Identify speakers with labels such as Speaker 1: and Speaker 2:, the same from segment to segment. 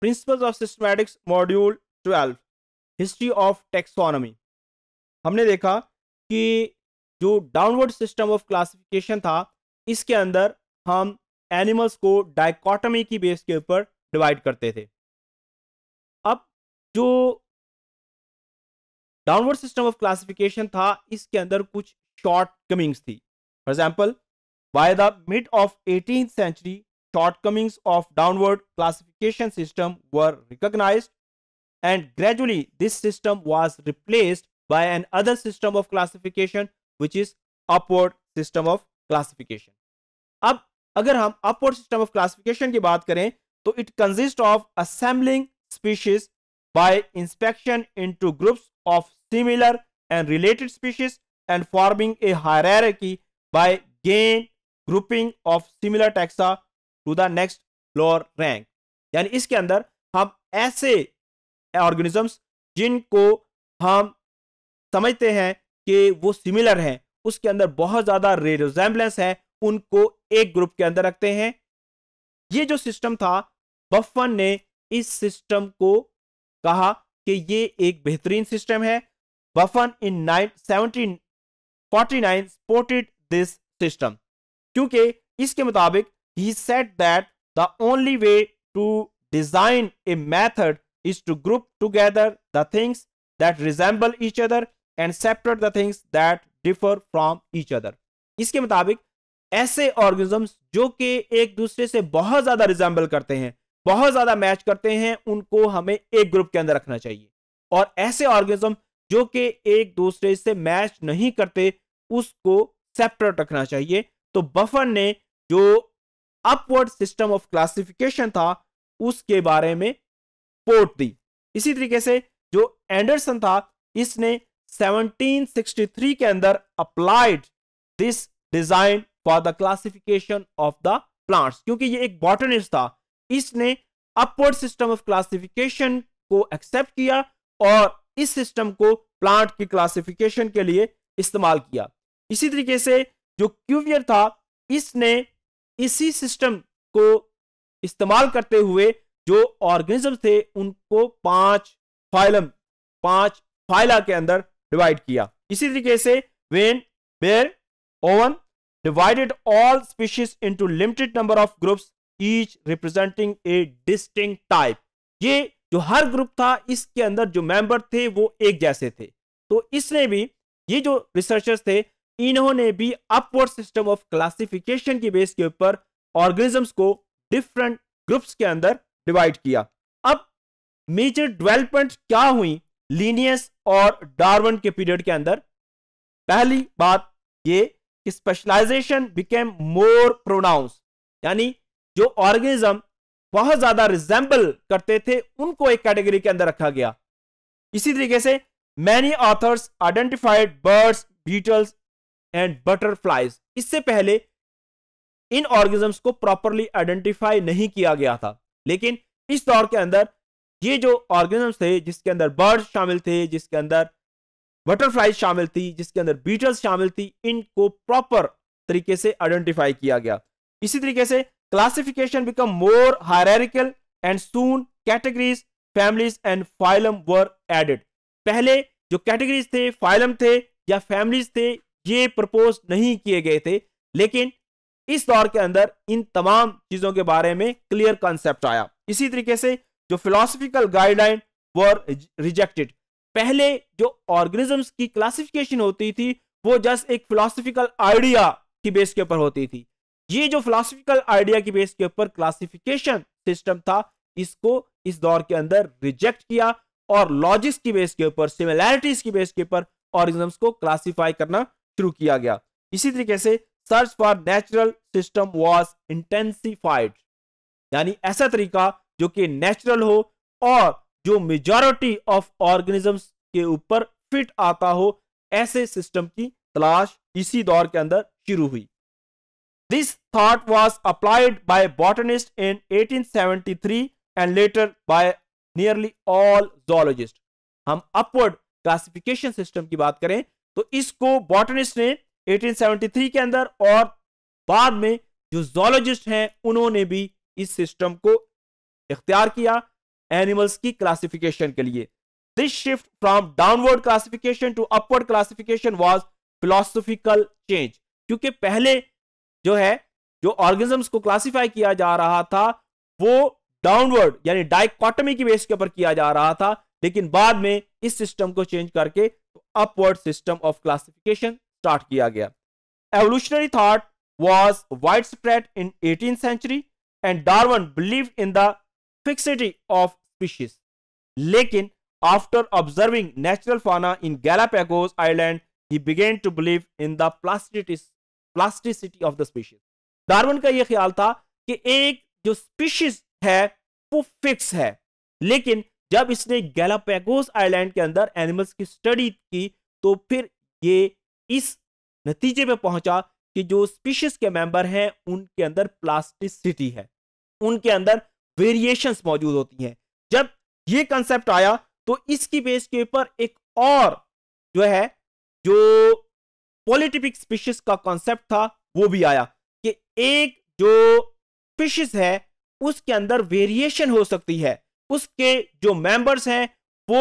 Speaker 1: Principles of systematics module twelve history of taxonomy हमने देखा कि जो डाउनवर्ड सिस्टम ऑफ क्लासिफिकेशन था इसके अंदर हम एनिमल्स को डायकोटमी की बेस के ऊपर डिवाइड करते थे अब जो डाउनवर्ड सिस्टम ऑफ क्लासिफिकेशन था इसके अंदर कुछ शॉर्ट कमिंग्स थी for example by the mid of eighteen century shortcomings of downward classification system were recognized and gradually this system was replaced by another system of classification which is upward system of classification. अब अगर हम upward system of classification की it consists of assembling species by inspection into groups of similar and related species and forming a hierarchy by gain grouping of similar taxa to the next lower rank यानी इसके अंदर हम ऐसे organisms जिनको हम समझते हैं कि वो सिमिलर हैं उसके अंदर बहुत ज़्यादा रेजेंबलेंस है उनको एक ग्रुप के अंदर रखते हैं ये जो सिस्टम था बफन ने इस सिस्टम को कहा कि ये एक बेहतरीन सिस्टम है Buffon in nine seventeen forty nine this system क्योंकि इसके मुताबिक he said that the only way to design a method is to group together the things that resemble each other and separate the things that differ from each other iske mutabik aise organisms jo ke ek dusre se bahut zyada resemble karte hain bahut zyada match karte hain unko hame ek group ke andar rakhna chahiye aur aise organism jo ke ek dusre se match nahi karte usko separate rakhna chahiye to buffer ne जो upward system of classification था उसके बारे में port दी इसी तरीके से जो Anderson था इसने 1763 के अंदर applied this design for the classification of the plants क्योंकि ये एक बॉटनिस्ट था इसने अपवर्ड सिस्टम ऑफ क्लासिफिकेशन को एक्सेप्ट किया और इस सिस्टम को प्लांट की क्लासिफिकेशन के लिए इस्तेमाल किया इसी तरीके से जो क्यूवियर था इसने इसी सिस्टम को इस्तेमाल करते हुए जो ऑर्गेनिज्म थे उनको पांच फाइलम पांच फाइला के अंदर डिवाइड किया इसी तरीके से वेन बेर ओवन divided all species into limited number of groups each representing a distinct type ये जो हर ग्रुप था इसके अंदर जो मेंबर थे वो एक जैसे थे तो इसने भी ये जो रिसर्चर्स थे इन्होंने भी अपवर्ड सिस्टम ऑफ क्लासिफिकेशन की बेस के ऊपर ऑर्गेनिजम्स को डिफरेंट ग्रुप्स के अंदर डिवाइड किया अब मेजर डेवलपमेंट क्या हुई लीनियस और डार्वन के पीरियड के अंदर पहली बात ये कि स्पेशलाइजेशन बिकेम मोर प्रोनाउंस यानी जो ऑर्गेनिज्म बहुत ज्यादा रिजेंबल करते थे उनको एक कैटेगरी के अंदर रखा गया इसी तरीके से many authors identified birds beetles and butterflies इससे पहले इन ऑर्गेजम्स को प्रॉपरली आइडेंटिफाई नहीं किया गया था लेकिन इस दौर के अंदर ये जो ऑर्गेनिज्म थे जिसके अंदर बर्ड्स शामिल थे जिसके अंदर बटरफ्लाई शामिल थी जिसके अंदर बीटल्स शामिल थी इनको प्रॉपर तरीके से आइडेंटिफाई किया गया इसी तरीके से classification become more hierarchical and soon categories families and phylum were added पहले जो कैटेगरीज थे फाइलम थे या फैमिलीज थे ये प्रपोज नहीं किए गए थे लेकिन इस दौर के अंदर इन तमाम चीजों के बारे में क्लियर कॉन्सेप्ट आया इसी तरीके से जो फिलोसफिकल गाइडलाइन वर रिजेक्टेड पहले जो ऑर्गेनिजम्स की क्लासिफिकेशन होती थी वो जस्ट एक फिलोसफिकल आइडिया की बेस के ऊपर होती थी ये जो फिलोसफिकल आइडिया की बेस के ऊपर क्लासिफिकेशन सिस्टम था इसको इस दौर के अंदर रिजेक्ट किया और लॉजिक्स की बेस के ऊपर सिमिलैरिटीज की बेस के ऊपर ऑर्गेनिजम्स को क्लासिफाई करना शुरू किया गया इसी तरीके से search for natural system was intensified यानी ऐसा तरीका जो कि नेचुरल हो और जो मेजोरिटी ऑफ ऑर्गेनिजम्स के ऊपर फिट आता हो ऐसे सिस्टम की तलाश इसी दौर के अंदर शुरू हुई this thought was applied by botanist in 1873 and later by nearly all zoologist हम अपवर्ड क्लासिफिकेशन सिस्टम की बात करें तो इसको बॉटनिस्ट ने 1873 के अंदर और बाद में जो जोलॉजिस्ट हैं उन्होंने भी इस सिस्टम को इख्तियार किया एनिमल्स की क्लासिफिकेशन के लिए this shift from downward classification to upward classification was philosophical change क्योंकि पहले जो है जो ऑर्गेनिजम्स को क्लासिफाई किया जा रहा था वो डाउनवर्ड यानी डाइकॉटमी की बेस के ऊपर किया जा रहा था लेकिन बाद में इस सिस्टम को चेंज करके upward system of classification start किया गया evolutionary thought was widespread in eighteen century and Darwin believe in the fixity of species लेकिन after observing natural fauna in Galapagos island he began to believe in द्लास्टिटिस plasticity of the species Darwin का यह ख्याल था कि एक जो species है वो फिक्स है लेकिन जब इसने गैलापैगोस आइलैंड के अंदर एनिमल्स की स्टडी की तो फिर ये इस नतीजे पे पहुंचा कि जो स्पीशीज के मेंबर हैं उनके अंदर प्लास्टिसिटी है उनके अंदर वेरिएशंस मौजूद होती हैं जब ये कंसेप्ट आया तो इसकी बेस के ऊपर एक और जो है जो पॉलिटिपिक स्पीशीज का कॉन्सेप्ट था वो भी आया कि एक जो स्पीशीज है उसके अंदर वेरिएशन हो सकती है उसके जो मेंबर्स हैं वो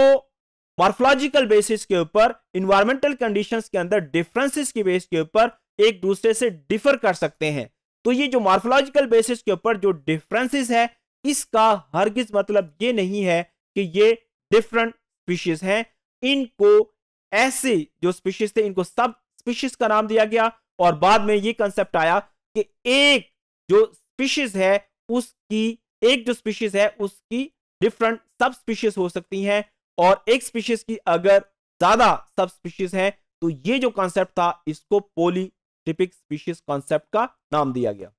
Speaker 1: मॉर्फोलॉजिकल बेसिस के ऊपर इन्वायरमेंटल कंडीशंस के अंदर डिफरेंसेस के बेस के ऊपर एक दूसरे से डिफर कर सकते हैं तो ये जो मार्फोलॉजिकल बेसिस के ऊपर जो डिफरेंसेस है इसका हरगिज मतलब ये नहीं है कि ये डिफरेंट स्पीशीज हैं इनको ऐसे जो स्पीशीज थे इनको सब स्पीशीज का नाम दिया गया और बाद में ये कंसेप्ट आया कि एक जो स्पीशीज है उसकी एक जो स्पीशीज है उसकी डिफरेंट सब स्पीशीज हो सकती हैं और एक स्पीशीज की अगर ज्यादा सब स्पीशीज है तो ये जो कॉन्सेप्ट था इसको पोलीटिपिक स्पीशीज कॉन्सेप्ट का नाम दिया गया